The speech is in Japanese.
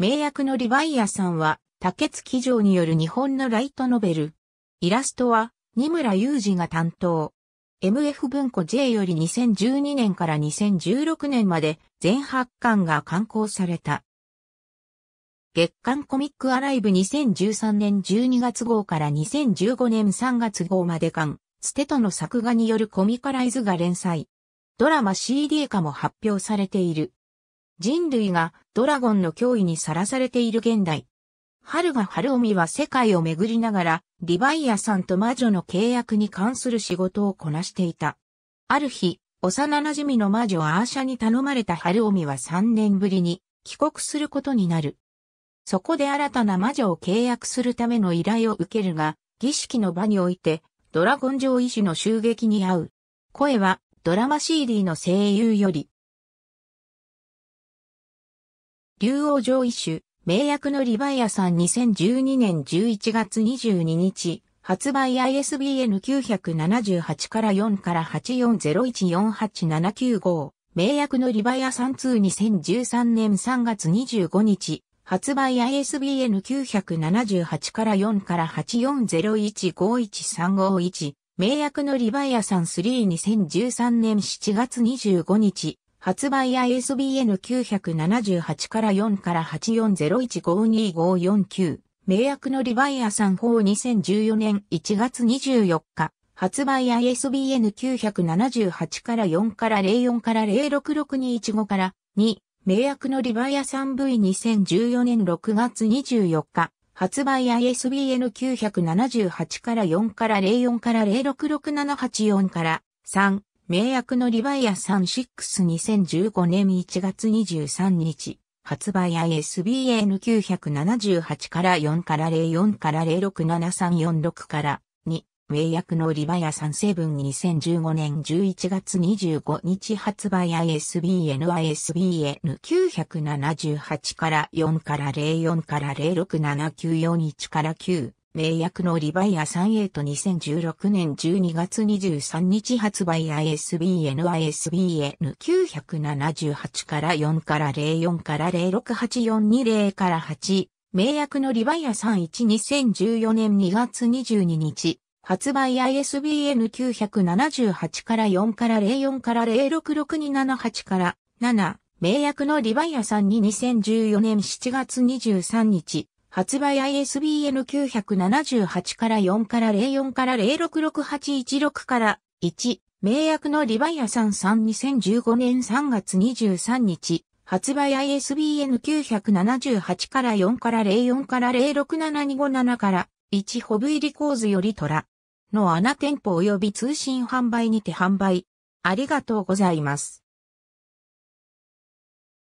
名役のリヴァイアさんは、竹月城による日本のライトノベル。イラストは、二村雄二が担当。MF 文庫 J より2012年から2016年まで全八巻が刊行された。月刊コミックアライブ2013年12月号から2015年3月号まで間、ステトの作画によるコミカライズが連載。ドラマ CD 化も発表されている。人類がドラゴンの脅威にさらされている現代。春が春臣は世界を巡りながら、リヴァイアさんと魔女の契約に関する仕事をこなしていた。ある日、幼馴染の魔女アーシャに頼まれた春臣は3年ぶりに帰国することになる。そこで新たな魔女を契約するための依頼を受けるが、儀式の場において、ドラゴン城医師の襲撃に遭う。声は、ドラマ CD の声優より、竜王上一種、名役のリバイアさん2012年11月22日、発売 ISBN 978から4から840148795、名役のリバイアさん2 2013年3月25日、発売 ISBN 978から4から840151351、名役のリバイアさん3 2013年7月25日、発売 ISBN 978から4から8 4 0 1 5 2 5 4 9名役のリバイアさん法2014年1月24日。発売 ISBN 978から4から04から066215から2。名役のリバイアさん V2014 年6月24日。発売 ISBN 978から4から04から066784から3。名役のリヴァイアサン6 2015年1月23日、発売 ISBN978 から4から04から067346から2、名役のリヴァイアサン72015年11月25日発売 ISBN-ISBN978 から4から04から067941から9、名役のリバイア38 2016年12月23日発売 ISBN ISBN978 から4から04から068420から8名役のリバイア312014年2月22日発売 ISBN978 から4から04から066278から7名役のリバイアさんに2014年7月23日発売 ISBN 978から4から04から066816から1、名役のリヴァイアさん32015年3月23日、発売 ISBN 978から4から04から067257から1ホブ入り構図より虎の穴店舗及び通信販売にて販売。ありがとうございます。